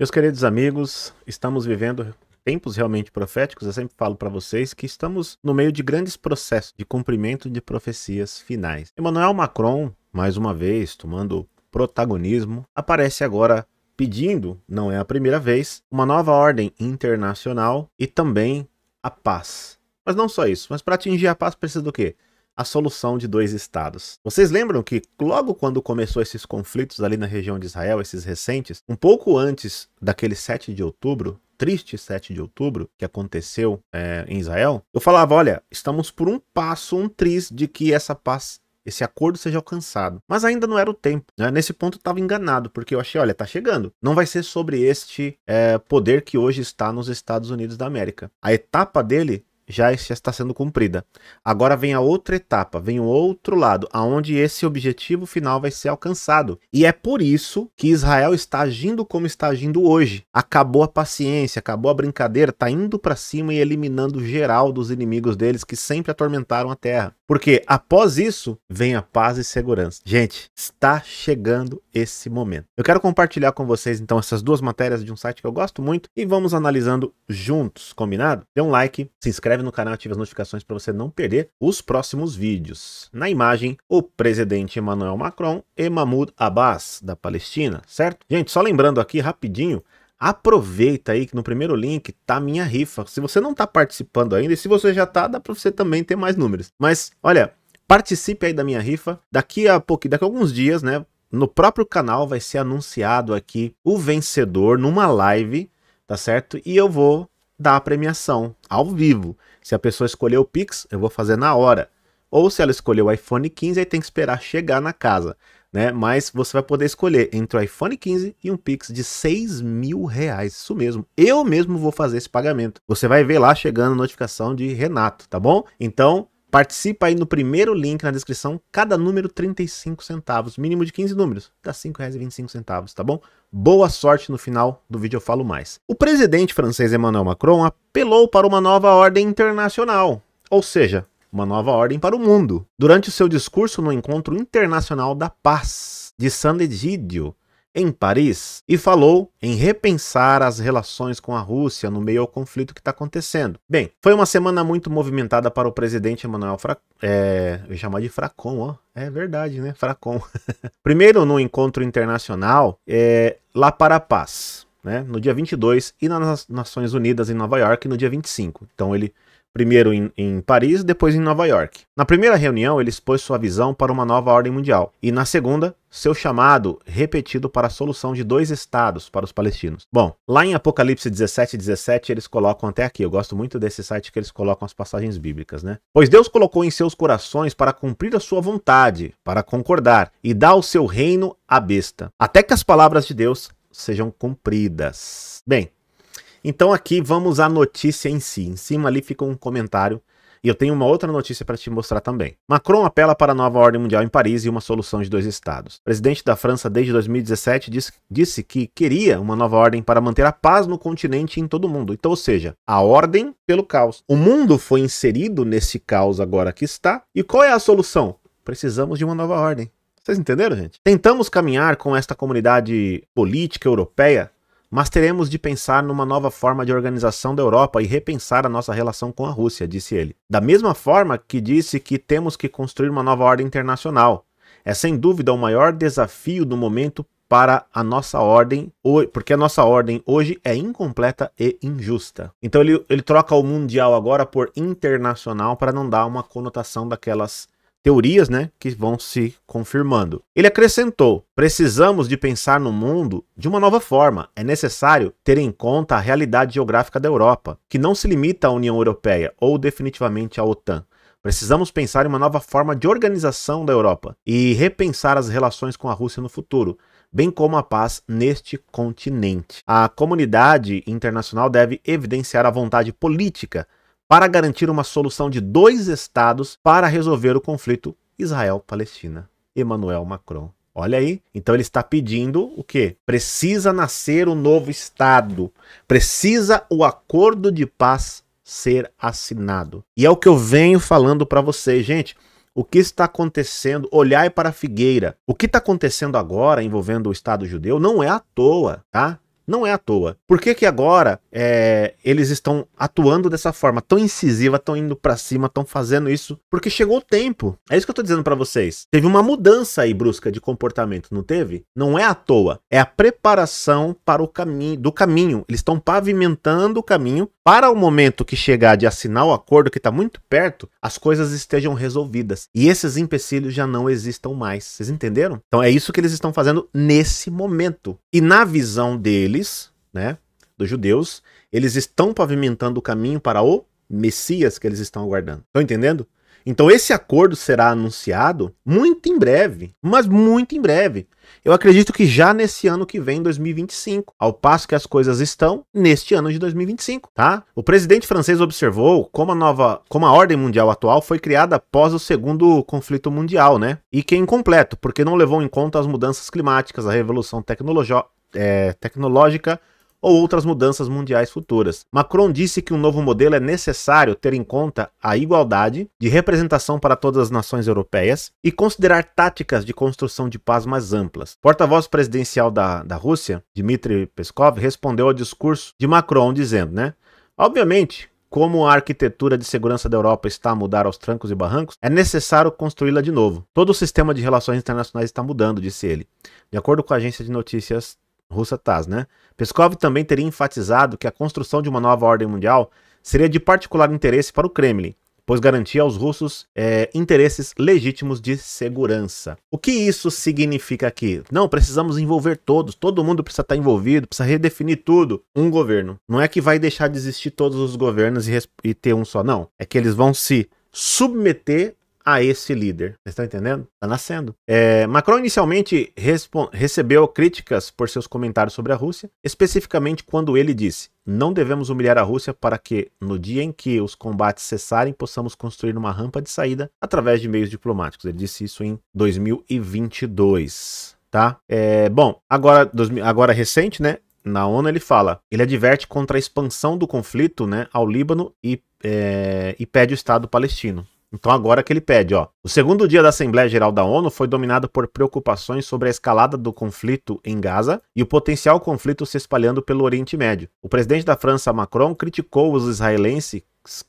Meus queridos amigos, estamos vivendo tempos realmente proféticos. Eu sempre falo para vocês que estamos no meio de grandes processos de cumprimento de profecias finais. Emmanuel Macron, mais uma vez, tomando protagonismo, aparece agora pedindo, não é a primeira vez, uma nova ordem internacional e também a paz. Mas não só isso, mas para atingir a paz precisa do quê? a solução de dois estados. Vocês lembram que logo quando começou esses conflitos ali na região de Israel, esses recentes, um pouco antes daquele 7 de outubro, triste 7 de outubro que aconteceu é, em Israel, eu falava: olha, estamos por um passo, um tris de que essa paz. Esse acordo seja alcançado. Mas ainda não era o tempo. Né? Nesse ponto eu estava enganado, porque eu achei: olha, está chegando. Não vai ser sobre este é, poder que hoje está nos Estados Unidos da América. A etapa dele já está sendo cumprida. Agora vem a outra etapa, vem o outro lado, aonde esse objetivo final vai ser alcançado. E é por isso que Israel está agindo como está agindo hoje. Acabou a paciência, acabou a brincadeira, está indo para cima e eliminando geral dos inimigos deles que sempre atormentaram a terra. Porque após isso vem a paz e segurança. Gente, está chegando esse momento. Eu quero compartilhar com vocês então essas duas matérias de um site que eu gosto muito e vamos analisando juntos, combinado? Dê um like, se inscreve no canal, ative as notificações para você não perder os próximos vídeos. Na imagem, o presidente Emmanuel Macron e Mahmoud Abbas da Palestina, certo? Gente, só lembrando aqui rapidinho Aproveita aí que no primeiro link tá minha rifa. Se você não tá participando ainda, e se você já tá, dá para você também ter mais números. Mas olha, participe aí da minha rifa. Daqui a pouco, daqui a alguns dias, né, no próprio canal vai ser anunciado aqui o vencedor numa live, tá certo? E eu vou dar a premiação ao vivo. Se a pessoa escolher o Pix, eu vou fazer na hora. Ou se ela escolher o iPhone 15, aí tem que esperar chegar na casa né? Mas você vai poder escolher entre o iPhone 15 e um Pix de 6 mil reais. Isso mesmo. Eu mesmo vou fazer esse pagamento. Você vai ver lá chegando a notificação de Renato, tá bom? Então. Participa aí no primeiro link na descrição, cada número 35 centavos, mínimo de 15 números, dá R$ 5,25, tá bom? Boa sorte no final do vídeo eu falo mais. O presidente francês Emmanuel Macron apelou para uma nova ordem internacional, ou seja, uma nova ordem para o mundo, durante o seu discurso no Encontro Internacional da Paz de San Egidio, em Paris, e falou em repensar as relações com a Rússia no meio ao conflito que está acontecendo. Bem, foi uma semana muito movimentada para o presidente Emmanuel Fracon. É, eu ia chamar de Fracon, ó. É verdade, né? Fracon. Primeiro, no encontro internacional, é, lá para a paz. Né, no dia 22 e nas Nações Unidas em Nova York no dia 25. Então ele primeiro em, em, Paris, depois em Nova York. Na primeira reunião, ele expôs sua visão para uma nova ordem mundial, e na segunda, seu chamado repetido para a solução de dois estados para os palestinos. Bom, lá em Apocalipse 17, 17, eles colocam até aqui, eu gosto muito desse site que eles colocam as passagens bíblicas, né? Pois Deus colocou em seus corações para cumprir a sua vontade, para concordar, e dar o seu reino à besta, até que as palavras de Deus sejam cumpridas. Bem, então aqui vamos à notícia em si. Em cima ali fica um comentário e eu tenho uma outra notícia para te mostrar também. Macron apela para a nova ordem mundial em Paris e uma solução de dois estados. O presidente da França, desde 2017, disse, disse que queria uma nova ordem para manter a paz no continente e em todo o mundo. Então, ou seja, a ordem pelo caos. O mundo foi inserido nesse caos agora que está. E qual é a solução? Precisamos de uma nova ordem. Vocês entenderam, gente? Tentamos caminhar com esta comunidade política europeia mas teremos de pensar numa nova forma de organização da Europa e repensar a nossa relação com a Rússia, disse ele. Da mesma forma que disse que temos que construir uma nova ordem internacional. É sem dúvida o maior desafio do momento para a nossa ordem, porque a nossa ordem hoje é incompleta e injusta. Então ele, ele troca o mundial agora por internacional para não dar uma conotação daquelas teorias né, que vão se confirmando. Ele acrescentou: precisamos de pensar no mundo de uma nova forma. É necessário ter em conta a realidade geográfica da Europa, que não se limita à União Europeia ou definitivamente à OTAN. Precisamos pensar em uma nova forma de organização da Europa e repensar as relações com a Rússia no futuro, bem como a paz neste continente. A comunidade internacional deve evidenciar a vontade política para garantir uma solução de dois estados para resolver o conflito Israel-Palestina. Emmanuel Macron. Olha aí, então ele está pedindo o quê? Precisa nascer um novo estado, precisa o acordo de paz ser assinado. E é o que eu venho falando para vocês, gente. O que está acontecendo? Olhai para a figueira. O que está acontecendo agora envolvendo o Estado judeu não é à toa, tá? Não é à toa. Por que que agora é, eles estão atuando dessa forma tão incisiva, estão indo para cima, estão fazendo isso? Porque chegou o tempo. É isso que eu tô dizendo para vocês. Teve uma mudança aí brusca de comportamento, não teve? Não é à toa. É a preparação para o caminho, do caminho. Eles estão pavimentando o caminho para o momento que chegar de assinar o acordo, que está muito perto, as coisas estejam resolvidas e esses empecilhos já não existam mais. Vocês entenderam? Então é isso que eles estão fazendo nesse momento. E na visão deles, né, dos judeus, eles estão pavimentando o caminho para o Messias que eles estão aguardando. Estão entendendo? Então esse acordo será anunciado muito em breve, mas muito em breve. Eu acredito que já nesse ano que vem, 2025, ao passo que as coisas estão neste ano de 2025, tá? O presidente francês observou como a nova, como a ordem mundial atual foi criada após o segundo conflito mundial, né? E que é incompleto, porque não levou em conta as mudanças climáticas, a revolução é, tecnológica ou outras mudanças mundiais futuras. Macron disse que um novo modelo é necessário ter em conta a igualdade de representação para todas as nações europeias e considerar táticas de construção de paz mais amplas. Porta-voz presidencial da, da Rússia, Dmitry Peskov, respondeu ao discurso de Macron dizendo, né? Obviamente, como a arquitetura de segurança da Europa está a mudar aos trancos e barrancos, é necessário construí-la de novo. Todo o sistema de relações internacionais está mudando, disse ele. De acordo com a agência de notícias russa Taz, né? Peskov também teria enfatizado que a construção de uma nova ordem mundial seria de particular interesse para o Kremlin, pois garantia aos russos é, interesses legítimos de segurança. O que isso significa aqui? Não, precisamos envolver todos, todo mundo precisa estar envolvido, precisa redefinir tudo. Um governo. Não é que vai deixar de existir todos os governos e, e ter um só, não. É que eles vão se submeter a esse líder. Vocês estão entendendo? Está nascendo. É, Macron inicialmente recebeu críticas por seus comentários sobre a Rússia, especificamente quando ele disse: não devemos humilhar a Rússia para que, no dia em que os combates cessarem, possamos construir uma rampa de saída através de meios diplomáticos. Ele disse isso em 2022. Tá? É, bom, agora, agora recente, né? na ONU ele fala, ele adverte contra a expansão do conflito né, ao Líbano e, é, e pede o Estado palestino. Então agora que ele pede, ó. O segundo dia da Assembleia Geral da ONU foi dominado por preocupações sobre a escalada do conflito em Gaza e o potencial conflito se espalhando pelo Oriente Médio. O presidente da França, Macron, criticou os israelenses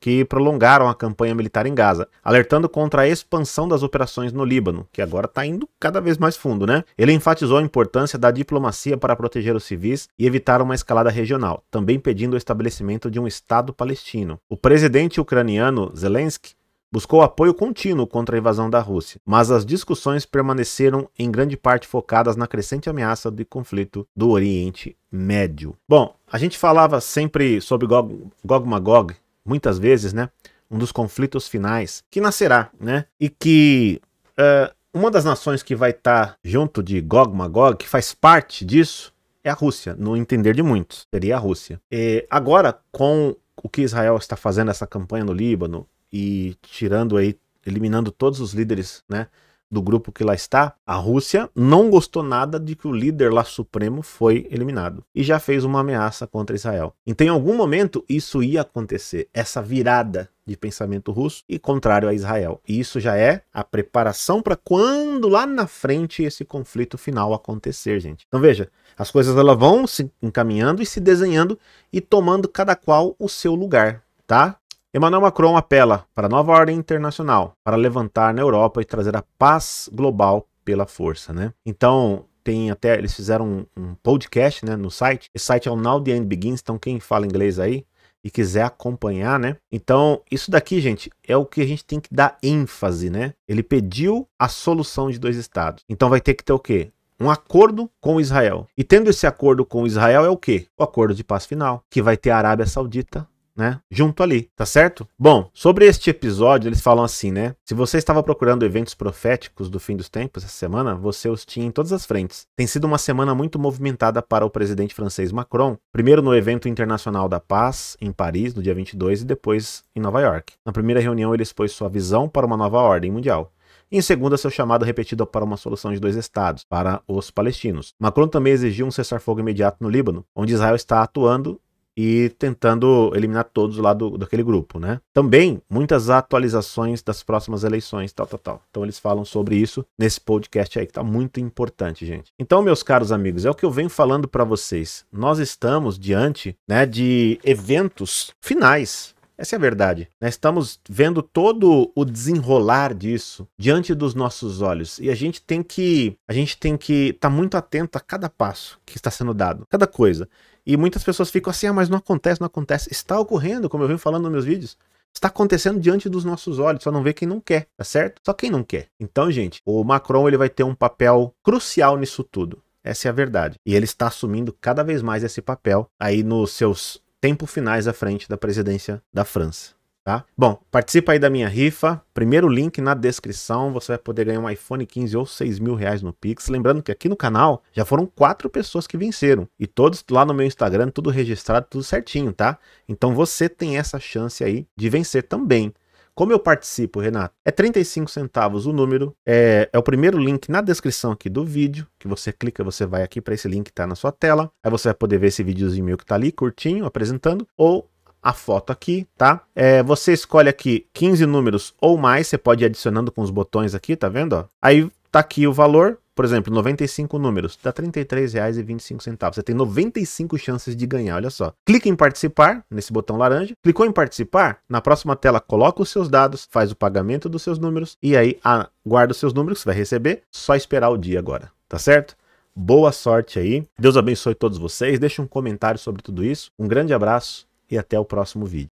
que prolongaram a campanha militar em Gaza, alertando contra a expansão das operações no Líbano, que agora está indo cada vez mais fundo, né? Ele enfatizou a importância da diplomacia para proteger os civis e evitar uma escalada regional, também pedindo o estabelecimento de um Estado palestino. O presidente ucraniano Zelensky buscou apoio contínuo contra a invasão da Rússia, mas as discussões permaneceram em grande parte focadas na crescente ameaça de conflito do Oriente Médio. Bom, a gente falava sempre sobre Gog, Gog Magog, muitas vezes, né? Um dos conflitos finais que nascerá, né? E que uh, uma das nações que vai estar tá junto de Gog Magog, que faz parte disso, é a Rússia, no entender de muitos, seria a Rússia. E agora, com o que Israel está fazendo essa campanha no Líbano, e tirando aí, eliminando todos os líderes, né? do grupo que lá está, a Rússia não gostou nada de que o líder lá supremo foi eliminado e já fez uma ameaça contra Israel. Então, em algum momento, isso ia acontecer, essa virada de pensamento russo e contrário a Israel. E isso já é a preparação para quando lá na frente esse conflito final acontecer, gente. Então veja, as coisas elas vão se encaminhando e se desenhando e tomando cada qual o seu lugar, tá? Emmanuel Macron apela para a nova ordem internacional para levantar na Europa e trazer a paz global pela força, né? Então, tem até eles fizeram um, um, podcast, né, no site. Esse site é o Now the End Begins, então quem fala inglês aí e quiser acompanhar, né? Então, isso daqui, gente, é o que a gente tem que dar ênfase, né? Ele pediu a solução de dois estados. Então vai ter que ter o quê? um acordo com Israel. E tendo esse acordo com Israel é o quê? O acordo de paz final, que vai ter a Arábia Saudita né? Junto ali, tá certo? Bom, sobre este episódio, eles falam assim, né? Se você estava procurando eventos proféticos do fim dos tempos essa semana, você os tinha em todas as frentes. Tem sido uma semana muito movimentada para o presidente francês Macron, primeiro no evento internacional da paz em Paris no dia 22 e depois em Nova York. Na primeira reunião, ele expôs sua visão para uma nova ordem mundial em segunda, seu chamado repetido para uma solução de dois estados, para os palestinos. Macron também exigiu um cessar-fogo imediato no Líbano, onde Israel está atuando e tentando eliminar todos lá do, daquele grupo, né? Também muitas atualizações das próximas eleições, tal, tal, tal. Então eles falam sobre isso nesse podcast aí que tá muito importante, gente. Então, meus caros amigos, é o que eu venho falando para vocês. Nós estamos diante, né, de eventos finais essa é a verdade. Nós né? estamos vendo todo o desenrolar disso diante dos nossos olhos e a gente tem que a gente tem que estar tá muito atento a cada passo que está sendo dado, cada coisa. E muitas pessoas ficam assim, ah, mas não acontece, não acontece. Está ocorrendo, como eu venho falando nos meus vídeos. Está acontecendo diante dos nossos olhos, só não vê quem não quer, tá certo? Só quem não quer. Então, gente, o Macron ele vai ter um papel crucial nisso tudo. Essa é a verdade. E ele está assumindo cada vez mais esse papel aí nos seus tempo finais à frente da presidência da França. Tá? Bom, participa aí da minha rifa. Primeiro link na descrição, você vai poder ganhar um iPhone 15 ou 6 mil reais no Pix. Lembrando que aqui no canal já foram quatro pessoas que venceram. E todos lá no meu Instagram, tudo registrado, tudo certinho, tá? Então você tem essa chance aí de vencer também. Como eu participo, Renato? É 35 centavos o número. É, é o primeiro link na descrição aqui do vídeo. Que você clica, você vai aqui para esse link que está na sua tela. Aí você vai poder ver esse videozinho meu que está ali, curtinho, apresentando. Ou a foto aqui, tá? É, você escolhe aqui 15 números ou mais. Você pode ir adicionando com os botões aqui, tá vendo? Ó? Aí tá aqui o valor. Por exemplo, 95 números, dá R$ 33,25. Você tem 95 chances de ganhar, olha só. Clique em participar, nesse botão laranja. Clicou em participar, na próxima tela coloca os seus dados, faz o pagamento dos seus números e aí guarda os seus números que você vai receber. Só esperar o dia agora, tá certo? Boa sorte aí. Deus abençoe todos vocês. Deixe um comentário sobre tudo isso. Um grande abraço e até o próximo vídeo.